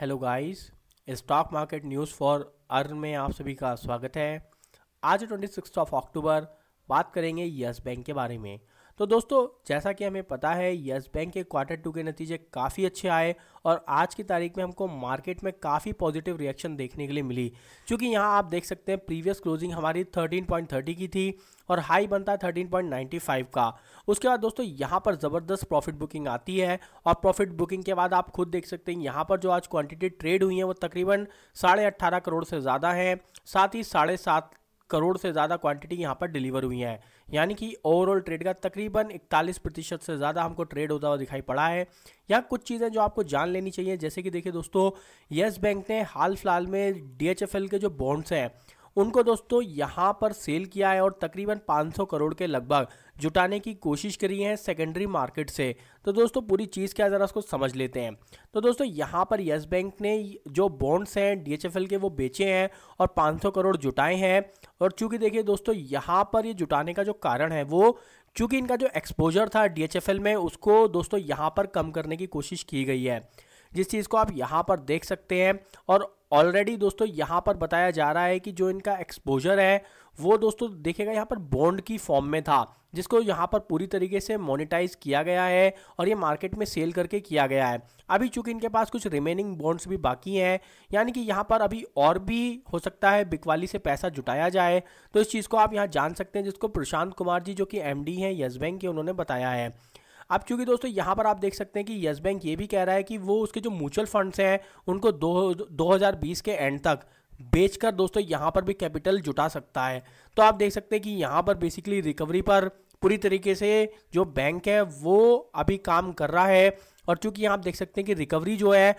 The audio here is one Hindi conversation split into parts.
hello guys stock market news for earn में आप सभी का स्वागत है आज ट्वेंटी सिक्स ऑफ अक्टूबर बात करेंगे यस बैंक के बारे में तो दोस्तों जैसा कि हमें पता है यस बैंक के क्वार्टर टू के नतीजे काफ़ी अच्छे आए और आज की तारीख में हमको मार्केट में काफ़ी पॉजिटिव रिएक्शन देखने के लिए मिली क्योंकि यहाँ आप देख सकते हैं प्रीवियस क्लोजिंग हमारी थर्टीन की थी और हाई बनता है 13.95 का उसके बाद दोस्तों यहाँ पर ज़बरदस्त प्रॉफिट बुकिंग आती है और प्रॉफिट बुकिंग के बाद आप खुद देख सकते हैं यहाँ पर जो आज क्वांटिटी ट्रेड हुई है वो तकरीबन साढ़े अट्ठारह करोड़ से ज़्यादा है साथ ही साढ़े सात करोड़ से ज़्यादा क्वांटिटी यहाँ पर डिलीवर हुई है यानी कि ओवरऑल ट्रेड का तकरीबन इकतालीस प्रतिशत से ज़्यादा हमको ट्रेड होता हुआ दिखाई पड़ा है यहाँ कुछ चीज़ें जो आपको जान लेनी चाहिए जैसे कि देखिए दोस्तों येस बैंक ने हाल फिलहाल में डी के जो बॉन्ड्स हैं उनको दोस्तों यहाँ पर सेल किया है और तकरीबन 500 करोड़ के लगभग जुटाने की कोशिश करी है सेकेंडरी मार्केट से तो दोस्तों पूरी चीज़ क्या ज़रा उसको समझ लेते हैं तो दोस्तों यहाँ पर येस बैंक ने जो बॉन्ड्स हैं डी के वो बेचे हैं और 500 करोड़ जुटाए हैं और चूंकि देखिए दोस्तों यहाँ पर ये जुटाने का जो कारण है वो चूँकि इनका जो एक्सपोजर था डी में उसको दोस्तों यहाँ पर कम करने की कोशिश की गई है जिस चीज़ को आप यहाँ पर देख सकते हैं और ऑलरेडी दोस्तों यहाँ पर बताया जा रहा है कि जो इनका एक्सपोजर है वो दोस्तों देखेगा यहाँ पर बॉन्ड की फॉर्म में था जिसको यहाँ पर पूरी तरीके से मोनेटाइज किया गया है और ये मार्केट में सेल करके किया गया है अभी चूंकि इनके पास कुछ रिमेनिंग बॉन्ड्स भी बाकी हैं यानी कि यहाँ पर अभी और भी हो सकता है बिकवाली से पैसा जुटाया जाए तो इस चीज़ को आप यहाँ जान सकते हैं जिसको प्रशांत कुमार जी जो कि एम हैं येस बैंक के उन्होंने बताया है अब चूंकि दोस्तों यहाँ पर आप देख सकते हैं कि यस बैंक ये भी कह रहा है कि वो उसके जो म्यूचुअल फंड्स हैं उनको दो दो के एंड तक बेचकर दोस्तों यहाँ पर भी कैपिटल जुटा सकता है तो आप देख सकते हैं कि यहाँ पर बेसिकली रिकवरी पर पूरी तरीके से जो बैंक है वो अभी काम कर रहा है और चूंकि यहाँ आप देख सकते हैं कि रिकवरी जो है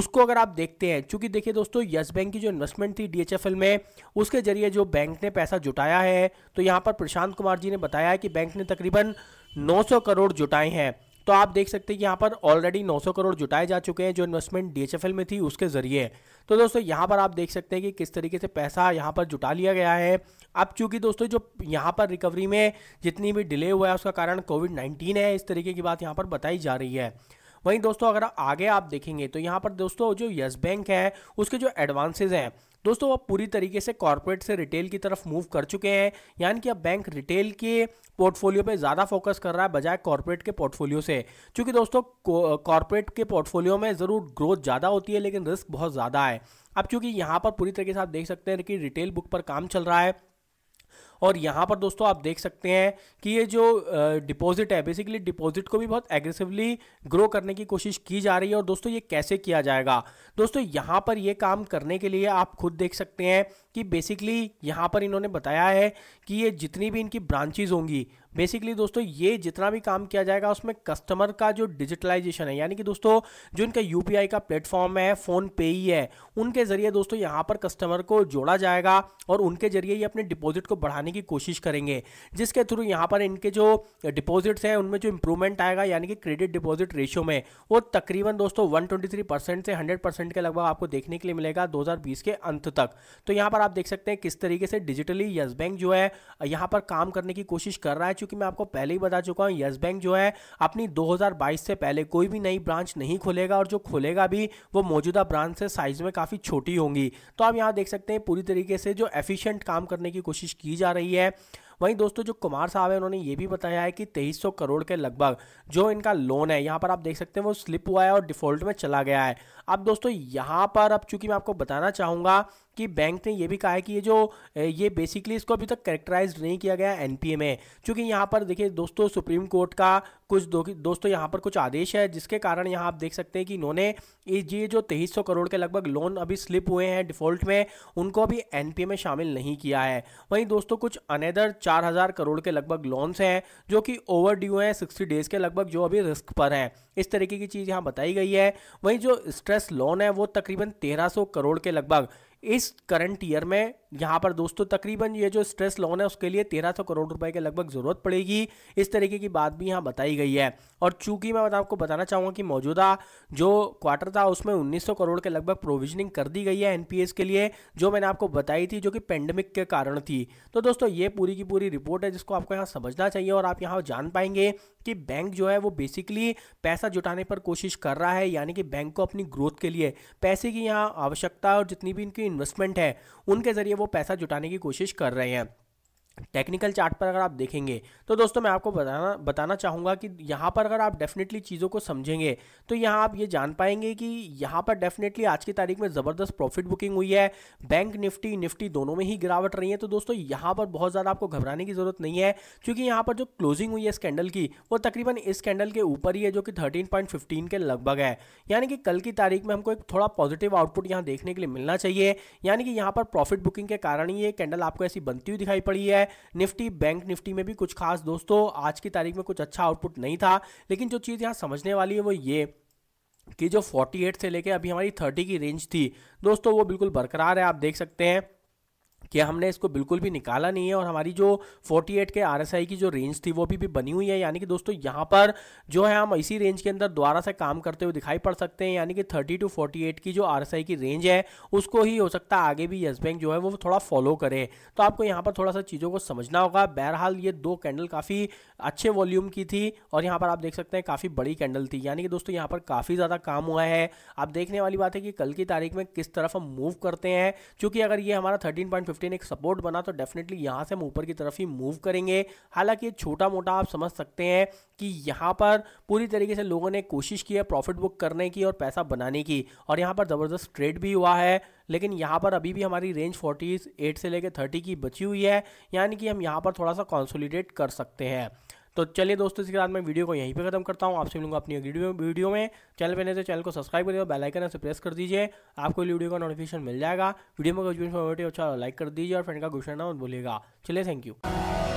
उसको अगर आप देखते हैं चूंकि देखिए दोस्तों यस बैंक की जो इन्वेस्टमेंट थी डीएचएफएल में उसके जरिए जो बैंक ने पैसा जुटाया है तो यहाँ पर प्रशांत कुमार जी ने बताया है कि बैंक ने तकरीबन 900 करोड़ जुटाए हैं तो आप देख सकते हैं कि यहाँ पर ऑलरेडी 900 करोड़ जुटाए जा चुके हैं जो इन्वेस्टमेंट डी में थी उसके जरिए तो दोस्तों यहाँ पर आप देख सकते हैं कि किस तरीके से पैसा यहाँ पर जुटा लिया गया है अब चूंकि दोस्तों जो यहाँ पर रिकवरी में जितनी भी डिले हुआ है उसका कारण कोविड नाइन्टीन है इस तरीके की बात यहाँ पर बताई जा रही है वहीं दोस्तों अगर आगे आप देखेंगे तो यहाँ पर दोस्तों जो येस बैंक है उसके जो एडवांसेज हैं दोस्तों अब पूरी तरीके से कॉरपोरेट से रिटेल की तरफ मूव कर चुके हैं यानी कि अब बैंक रिटेल के पोर्टफोलियो पे ज़्यादा फोकस कर रहा है बजाय कॉरपोरेट के पोर्टफोलियो से क्योंकि दोस्तों कॉरपोरेट के पोर्टफोलियो में ज़रूर ग्रोथ ज़्यादा होती है लेकिन रिस्क बहुत ज़्यादा है अब चूंकि यहाँ पर पूरी तरीके से आप देख सकते हैं कि रिटेल बुक पर काम चल रहा है और यहाँ पर दोस्तों आप देख सकते हैं कि ये जो डिपॉजिट है बेसिकली डिपॉजिट को भी बहुत एग्रेसिवली ग्रो करने की कोशिश की जा रही है और दोस्तों ये कैसे किया जाएगा दोस्तों यहाँ पर ये काम करने के लिए आप खुद देख सकते हैं कि बेसिकली यहाँ पर इन्होंने बताया है कि ये जितनी भी इनकी ब्रांचेज होंगी बेसिकली दोस्तों ये जितना भी काम किया जाएगा उसमें कस्टमर का जो डिजिटलाइजेशन है यानी कि दोस्तों जो इनका यू का प्लेटफॉर्म है फ़ोन पे ही है उनके ज़रिए दोस्तों यहाँ पर कस्टमर को जोड़ा जाएगा और उनके ज़रिए ये अपने डिपॉजिट को बढ़ाने की कोशिश करेंगे जिसके थ्रू यहाँ पर इनके जो डिपॉजिट्स हैं उनमें जो इंप्रूवमेंट आएगा यानी कि क्रेडिट डिपॉजिट रेशियो में वो तकरीबन दोस्तों वन परसेंट से हंड्रेड परसेंट के लगभग आपको देखने के लिए मिलेगा दो के अंत तक तो यहाँ पर पर आप देख सकते हैं किस तरीके से डिजिटली यस बैंक जो है यहां पर काम करने की कोशिश कर रहा है क्योंकि मैं आपको पहले ही बता चुका हूं यस बैंक जो है अपनी 2022 से पहले कोई भी नई ब्रांच नहीं खोलेगा और जो खोलेगा भी वो मौजूदा ब्रांच से साइज में काफ़ी छोटी होंगी तो आप यहाँ देख सकते हैं पूरी तरीके से जो एफिशियंट काम करने की कोशिश की जा रही है वहीं दोस्तों जो कुमार साहब है उन्होंने ये भी बताया है कि 2300 करोड़ के लगभग जो इनका लोन है यहाँ पर आप देख सकते हैं वो स्लिप हुआ है और डिफॉल्ट में चला गया है अब दोस्तों यहाँ पर अब चूंकि मैं आपको बताना चाहूँगा कि बैंक ने ये भी कहा है कि ये जो ये बेसिकली इसको अभी तक करेक्टराइज नहीं किया गया एनपीए में क्योंकि यहाँ पर देखिए दोस्तों सुप्रीम कोर्ट का कुछ दो, दोस्तों यहाँ पर कुछ आदेश है जिसके कारण यहाँ आप देख सकते हैं कि इन्होंने ये जो तेईस करोड़ के लगभग लोन अभी स्लिप हुए हैं डिफॉल्ट में उनको अभी एनपीए में शामिल नहीं किया है वहीं दोस्तों कुछ अनदर चार करोड़ के लगभग लोन्स हैं जो कि ओवर ड्यू हैं सिक्सटी डेज के लगभग जो अभी रिस्क पर हैं इस तरीके की चीज़ यहाँ बताई गई है वहीं जो स्ट्रेस लोन है वो तकरीबन तेरह करोड़ के लगभग इस करंट ईयर में यहाँ पर दोस्तों तकरीबन ये जो स्ट्रेस लोन है उसके लिए तेरह सौ करोड़ रुपए के लगभग ज़रूरत पड़ेगी इस तरीके की बात भी यहाँ बताई गई है और चूंकि मैं आपको बताना चाहूँगा कि मौजूदा जो क्वार्टर था उसमें उन्नीस सौ करोड़ के लगभग प्रोविजनिंग कर दी गई है एन के लिए जो मैंने आपको बताई थी जो कि पेंडेमिक के कारण थी तो दोस्तों ये पूरी की पूरी रिपोर्ट है जिसको आपको यहाँ समझना चाहिए और आप यहाँ जान पाएंगे कि बैंक जो है वो बेसिकली पैसा जुटाने पर कोशिश कर रहा है यानी कि बैंक को अपनी ग्रोथ के लिए पैसे की यहाँ आवश्यकता और जितनी भी इनकी इन्वेस्टमेंट है उनके जरिए वो पैसा जुटाने की कोशिश कर रहे हैं टेक्निकल चार्ट पर अगर आप देखेंगे तो दोस्तों मैं आपको बताना बताना चाहूँगा कि यहाँ पर अगर आप डेफिनेटली चीज़ों को समझेंगे तो यहाँ आप ये जान पाएंगे कि यहाँ पर डेफिनेटली आज की तारीख में ज़बरदस्त प्रॉफिट बुकिंग हुई है बैंक निफ्टी निफ्टी दोनों में ही गिरावट रही है तो दोस्तों यहाँ पर बहुत ज़्यादा आपको घबराने की ज़रूरत नहीं है क्योंकि यहाँ पर जो क्लोजिंग हुई है इस कैंडल की वो तकरीबन इस कैंडल के ऊपर ही है जो कि थर्टीन के लगभग है यानी कि कल की तारीख में हमको एक थोड़ा पॉजिटिव आउटपुट यहाँ देखने के लिए मिलना चाहिए यानी कि यहाँ पर प्रॉफिट बुकिंग के कारण ही ये कैंडल आपको ऐसी बनती हुई दिखाई पड़ी है निफ्टी बैंक निफ्टी में भी कुछ खास दोस्तों आज की तारीख में कुछ अच्छा आउटपुट नहीं था लेकिन जो चीज़ यहाँ समझने वाली है वो ये कि जो 48 से लेके अभी हमारी 30 की रेंज थी दोस्तों वो बिल्कुल बरकरार है आप देख सकते हैं कि हमने इसको बिल्कुल भी निकाला नहीं है और हमारी जो 48 के आरएसआई की जो रेंज थी वो भी, भी बनी हुई है यानी कि दोस्तों यहाँ पर जो है हम इसी रेंज के अंदर दोबारा से काम करते हुए दिखाई पड़ सकते हैं यानी कि 30 टू 48 की जो आरएसआई की रेंज है उसको ही हो सकता है आगे भी येस बैंक जो है वो थोड़ा फॉलो करे तो आपको यहाँ पर थोड़ा सा चीज़ों को समझना होगा बहरहाल ये दो कैंडल काफ़ी अच्छे वॉल्यूम की थी और यहाँ पर आप देख सकते हैं काफ़ी बड़ी कैंडल थी यानी कि दोस्तों यहाँ पर काफ़ी ज़्यादा काम हुआ है आप देखने वाली बात है कि कल की तारीख में किस तरफ हम मूव करते हैं क्योंकि अगर ये हमारा थर्टीन फिफ्टीन एक सपोर्ट बना तो डेफिनेटली यहाँ से हम ऊपर की तरफ ही मूव करेंगे हालांकि छोटा मोटा आप समझ सकते हैं कि यहाँ पर पूरी तरीके से लोगों ने कोशिश की है प्रॉफिट बुक करने की और पैसा बनाने की और यहाँ पर ज़बरदस्त ट्रेड भी हुआ है लेकिन यहाँ पर अभी भी हमारी रेंज 48 से लेकर 30 की बची हुई है यानी कि हम यहाँ पर थोड़ा सा कॉन्सोलिडेट कर सकते हैं तो चलिए दोस्तों इसके बाद मैं वीडियो को यहीं पे खत्म करता हूँ आपसे मिलूंगा अपनी वीडियो वीडियो में चैनल पर नहीं चैनल को सब्सक्राइब कर बेल आइकन से प्रेस कर दीजिए आपको वीडियो का नोटिफिकेशन मिल जाएगा वीडियो में कुछ भी अच्छा लाइक कर दीजिए और फ्रेंड का गुस्सा ना भूलिएगा चलिए थैंक यू